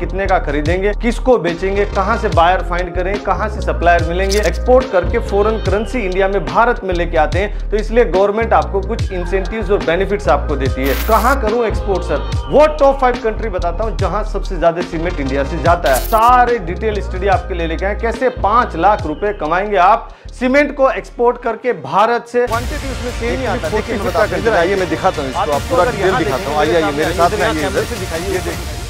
कितने का खरीदेंगे किसको बेचेंगे कहाँ से बायर फाइंड करें कहाँ से सप्लायर मिलेंगे एक्सपोर्ट करके फॉरेन करेंसी इंडिया में भारत में लेके आते हैं तो इसलिए गवर्नमेंट आपको कुछ इंसेंटिव्स और बेनिफिट्स आपको देती है कहाँ करूँ एक्सपोर्ट सर वो टॉप फाइव कंट्री बताता हूँ जहाँ सबसे ज्यादा सीमेंट इंडिया से जाता है सारे डिटेल स्टडी आपके लिए लेके आए कैसे पांच लाख रुपए कमाएंगे आप सीमेंट को एक्सपोर्ट करके भारत से क्वांटिटी उसमें सेम ही आता है मैं दिखाता हूँ आइए आइए मेरे साथ में आइए दिखाइए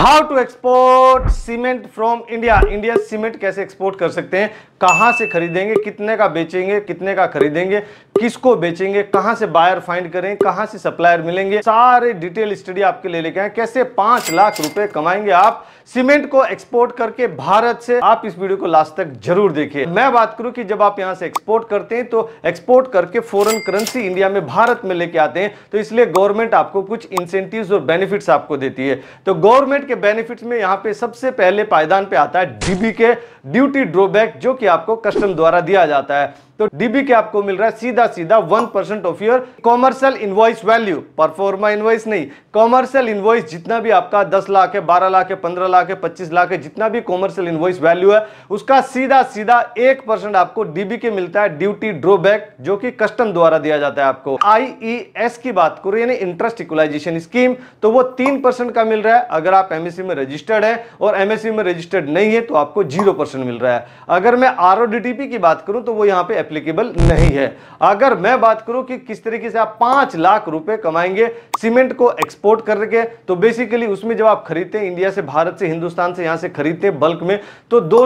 how to export cement from India India cement कैसे एक्सपोर्ट कर सकते हैं कहाँ से खरीदेंगे कितने का बेचेंगे कितने का खरीदेंगे किसको बेचेंगे कहाँ से बायर फाइंड करें कहाँ से सप्लायर मिलेंगे सारे डिटेल स्टडी आपके लिए लेके आए कैसे पांच लाख रुपए कमाएंगे आप सीमेंट को एक्सपोर्ट करके भारत से आप इस वीडियो को लास्ट तक जरूर देखिए मैं बात करूं कि जब आप यहां से एक्सपोर्ट करते हैं तो एक्सपोर्ट करके फॉरन करेंसी इंडिया में भारत में लेके आते हैं तो इसलिए गवर्नमेंट आपको कुछ इंसेंटिव और बेनिफिट्स आपको देती है तो गवर्नमेंट के बेनिफिट में यहाँ पे सबसे पहले पायदान पे आता है डीबी के ड्यूटी ड्रॉबैक जो कि आपको कस्टम द्वारा दिया जाता है तो डीबी के आपको मिल रहा है सीधा सीधा one percent of your commercial invoice value proforma invoice नहीं कॉमर्शियल इनवॉइस जितना भी आपका दस लाख है बारह लाख है पंद्रह लाख है पच्चीस लाख है जितना भी कॉमर्शियल इनवॉइस वैल्यू है उसका सीधा सीधा एक परसेंट आपको डीबी के मिलता है ड्यूटी ड्रॉबैक जो कि कस्टम द्वारा दिया जाता है आपको आई e की बात करो यानी इंटरेस्ट इक्वलाइजेशन स्कीम तो वो तीन का मिल रहा है अगर आप एमएससी e में रजिस्टर्ड है और एमएससी e में रजिस्टर्ड नहीं है तो आपको जीरो मिल रहा है अगर मैं आर की बात करूं तो वो यहाँ पे एप्लीकेबल नहीं है अगर मैं बात करूं कि किस तरीके से आप पांच लाख रुपए कमाएंगे सीमेंट को एक्सपोर्ट करके तो बेसिकली उसमें जब आप खरीदते हैं इंडिया से भारत से हिंदुस्तान से यहां से खरीदते हैं बल्क में तो दो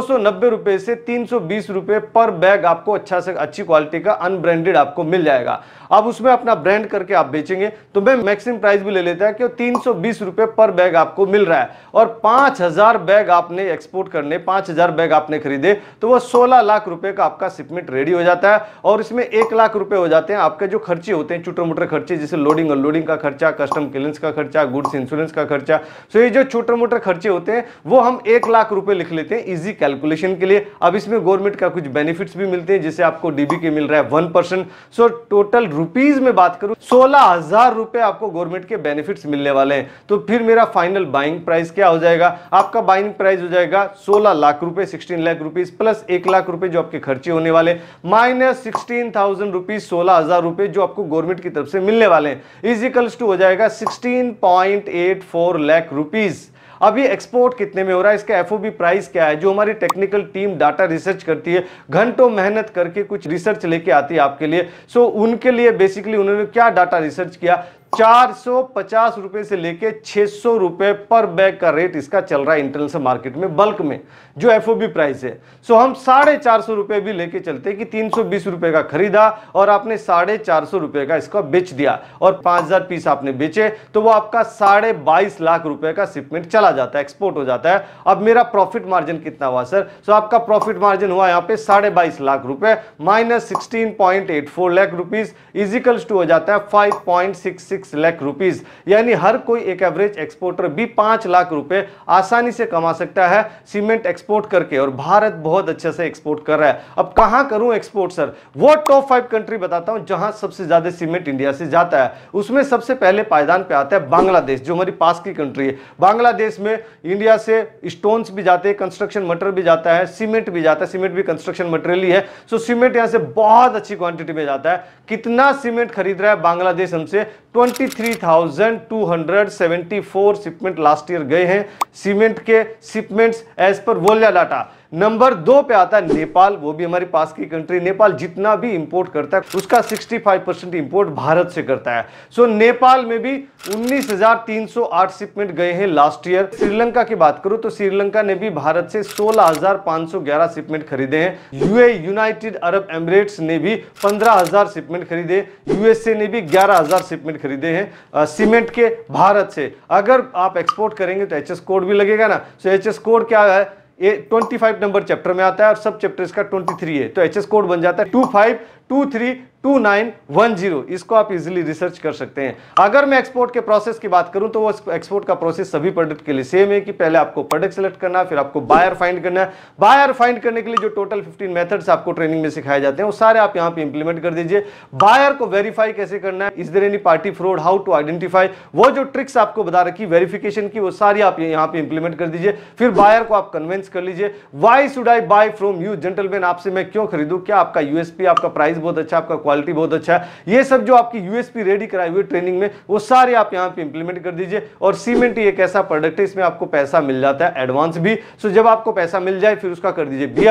रुपए से तीन रुपए पर बैग आपको अच्छा से अच्छी क्वालिटी का अनब्रांडेड आपको मिल जाएगा अब उसमें अपना ब्रांड करके आप बेचेंगे तो मैं मैक्सिमम प्राइस भी ले लेता है कि तीन रुपए पर बैग आपको मिल रहा है और पांच बैग आपने एक्सपोर्ट करने पांच बैग आपने खरीदे तो वह सोलह लाख रुपए का आपका शिपमेंट रेडी हो जाता जाता है और इसमें एक लाख रुपए हो जाते हैं आपके जो खर्चे होते हैं छोटे मोटे खर्चे जैसे लोडिंग अनलोडिंग का खर्चा कस्टम क्लियरेंस का खर्चा गुड्स इंश्योरेंस का खर्चा सो ये जो छोटे मोटे खर्चे होते हैं वो हम एक लाख रुपए लिख लेते हैं इजी कैलकुलेशन के लिए अब इसमें गवर्नमेंट का कुछ बेनिफिट्स भी मिलते हैं जैसे आपको डीबी के मिल रहा है one percent so total rupees में बात करूं सोलह हजार रुपए आपको गवर्नमेंट के बेनिफिट्स मिलने वाले हैं तो फिर मेरा फाइनल बाइंग प्राइस क्या हो जाएगा आपका बाइंग प्राइस हो जाएगा सोलह लाख रुपए सिक्सटीन लाख रुपीज प्लस एक लाख रुपए जो आपके खर्चे होने वाले माइनस सिक्सटीन थाउजेंड रुपीज सोलह हजार रुपए जो आपको गवर्नमेंट की तरफ से मिलने वाले हैं इजिकल्स टू हो जाएगा sixteen point eight four lakh rupees अभी एक्सपोर्ट कितने में हो रहा है इसका एफओबी प्राइस क्या है जो हमारी टेक्निकल टीम डाटा रिसर्च करती है घंटों मेहनत करके कुछ रिसर्च लेके आती है आपके लिए सो so, उनके लिए बेसिकली उन्होंने क्या डाटा रिसर्च किया 450 रुपए से लेके 600 रुपए पर बैग का रेट इसका चल रहा है से मार्केट में बल्क में जो एफ प्राइस है सो हम साढ़े चार सौ रुपए भी लेके चलते कि 320 रुपए का खरीदा और आपने साढ़े चार सौ रुपए का इसका बेच दिया और 5000 पीस आपने बेचे तो वो आपका साढ़े बाईस लाख रुपए का शिपमेंट चला जाता है एक्सपोर्ट हो जाता है अब मेरा प्रॉफिट मार्जिन कितना हुआ सर सो आपका प्रॉफिट मार्जिन हुआ यहाँ पे साढ़े बाईस लाख रुपए minus sixteen point eight four lakh rupees equals two हो जाता है five point six six six lakh rupees यानी हर कोई एक एवरेज एक्सपोर्टर भी पांच लाख रुपए आसानी से कमा सकता है सीमेंट एक्सपोर्ट करके और भारत बहुत अच्छे से एक्सपोर्ट कर रहा है अब कहाँ करूं एक्सपोर्ट सर वो टॉप फाइव कंट्री बताता हूं जहां सबसे ज्यादा सीमेंट इंडिया से जाता है उसमें सबसे पहले पायदान पे आता है बांग्लादेश जो हमारी पास की कंट्री है बांग्लादेश में इंडिया से स्टोन भी जाते हैं कंस्ट्रक्शन मटेरियल भी जाता है सीमेंट भी जाता है सीमेंट भी कंस्ट्रक्शन मटेरियल ही है सो सीमेंट यहां से बहुत अच्छी क्वांटिटी में जाता है कितना सीमेंट खरीद रहा है बांग्लादेश हमसे 23,274 शिपमेंट लास्ट ईयर गए हैं सीमेंट के shipments as per वोलिया data number दो पे आता है नेपाल वो भी हमारे पास की कंट्री नेपाल जितना भी इंपोर्ट करता है उसका 65 परसेंट इंपोर्ट भारत से करता है सो so, नेपाल में भी 19,308 शिपमेंट गए हैं लास्ट ईयर श्रीलंका की बात करूं तो श्रीलंका ने भी भारत से 16,511 शिपमेंट खरीदे हैं यूए यूनाइटेड अरब एमिरेट्स ने भी पंद्रह शिपमेंट खरीदे यूएसए ने भी ग्यारह शिपमेंट खरीदे हैं सीमेंट के भारत से अगर आप एक्सपोर्ट करेंगे तो एच कोड भी लगेगा ना सो एच कोड क्या है ये 25 नंबर चैप्टर में आता है और सब चैप्टर इसका 23 है तो एच कोड बन जाता है two five two three two nine one zero इसको आप इजिली रिसर्च कर सकते हैं अगर मैं एक्सपोर्ट के प्रोसेस की बात करूं तो वो एक्सपोर्ट का प्रोसेस सभी प्रोडक्ट के लिए सेम है कि पहले आपको प्रोडक्ट सेलेक्ट करना फिर आपको बायर फाइंड करना है बायर फाइंड करने के लिए जो टोटल 15 मेथड्स आपको ट्रेनिंग में सिखाए जाते हैं वो सारे आप यहाँ पे इंप्लीमेंट कर दीजिए बायर को वेरीफाई कैसे करना है इस दर any party fraud how to identify वो जो ट्रिक्स आपको बता रखी वेरीफिकेशन की वो सारी आप यहाँ पे इंप्लीमेंट कर दीजिए फिर बायर को आप कन्विंस कर लीजिए why should I buy from you gentleman आपसे मैं क्यों खरीदू क्या आपका यूएसपी आपका प्राइस प्राइस बहुत अच्छा आपका क्वालिटी बहुत अच्छा है ये सब जो आपकी यूएसपी रेडी कराई हुई ट्रेनिंग में वो सारे आप यहाँ पे इंप्लीमेंट कर दीजिए और सीमेंट एक ऐसा प्रोडक्ट है इसमें आपको पैसा मिल जाता है एडवांस भी सो जब आपको पैसा मिल जाए फिर उसका कर दीजिए बी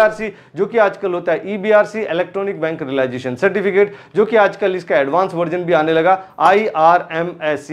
जो कि आजकल होता है E electronic bank realization certificate जो कि आजकल इसका एडवांस वर्जन भी आने लगा आई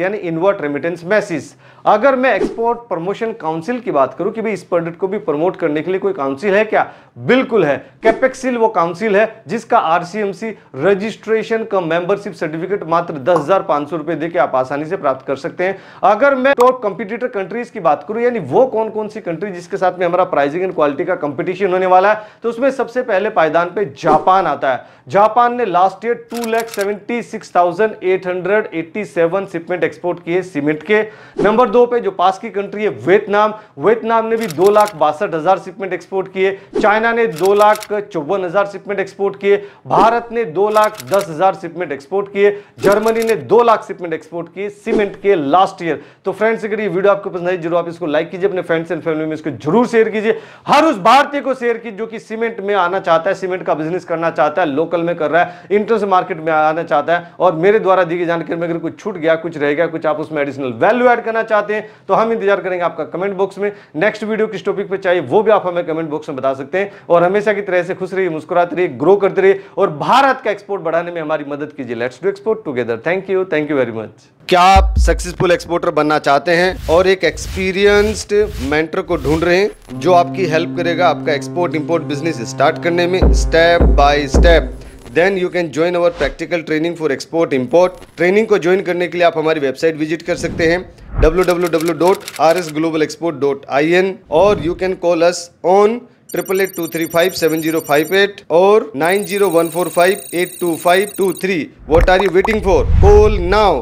यानी इनवर्ट रेमिटेंस मैसेज अगर मैं एक्सपोर्ट प्रमोशन काउंसिल की बात करूं कि भाई इस प्रोडक्ट को भी प्रमोट करने के लिए कोई काउंसिल है क्या बिल्कुल है कैपेक्सिल वो काउंसिल है जिसका आरसीएमसी रजिस्ट्रेशन का मेंबरशिप सर्टिफिकेट मात्र दस हजार पांच सौ रुपए देकर आप आसानी से प्राप्त कर सकते हैं अगर मैं टॉप तो कंपिटिटर कंट्रीज की बात करूं यानी वो कौन कौन सी कंट्री जिसके साथ में हमारा प्राइजिंग एंड क्वालिटी का कंपिटिशन होने वाला है तो उसमें सबसे पहले पायदान पे जापान आता है जापान ने last year two lakh seventy six thousand eight hundred eighty seven shipment export किए सीमेंट के नंबर दो पे जो पास की कंट्री है वियतनाम वियतनाम ने भी दो लाख बासठ हजार शिपमेंट एक्सपोर्ट किए चाइना ने दो लाख चौवन हजार शिपमेंट एक्सपोर्ट किए भारत ने दो लाख दस हजार शिपमेंट एक्सपोर्ट किए जर्मनी ने दो लाख शिपमेंट एक्सपोर्ट किए सीमेंट के लास्ट ईयर तो फ्रेंड्स अगर ये वीडियो आपको पसंद आई जरूर आप इसको लाइक कीजिए अपने फ्रेंड्स एंड फैमिली में इसको जरूर शेयर कीजिए हर उस भारतीय को शेयर कीजिए जो कि सीमेंट में आना चाहता है सीमेंट का बिजनेस करना चाहता है लोकल में कर रहा है इंटरस मार्केट में आना चाहता है और मेरे द्वारा दी गई जानकारी में अगर कुछ छूट गया कुछ रह गया कुछ आप उसमें एडिशनल वैल्यू एड करना चाहते चाहते हैं तो हम इंतजार करेंगे आपका कमेंट बॉक्स में नेक्स्ट वीडियो किस टॉपिक पर चाहिए वो भी आप हमें कमेंट बॉक्स में बता सकते हैं और हमेशा की तरह से खुश रहिए मुस्कुराते रहिए ग्रो करते रहिए और भारत का एक्सपोर्ट बढ़ाने में हमारी मदद कीजिए let's do export together thank you thank you very much क्या आप सक्सेसफुल एक्सपोर्टर बनना चाहते हैं और एक एक्सपीरियंस्ड मेंटर को ढूंढ रहे हैं जो आपकी हेल्प करेगा आपका एक्सपोर्ट इंपोर्ट बिजनेस स्टार्ट करने में step by step then you can join our practical training for export import training को ज्वाइन करने के लिए आप हमारी वेबसाइट विजिट कर सकते हैं www.rsglobalexport.in और you can call us on triple eight two three five seven zero five eight और nine zero one four five eight two five two three what are you waiting for call now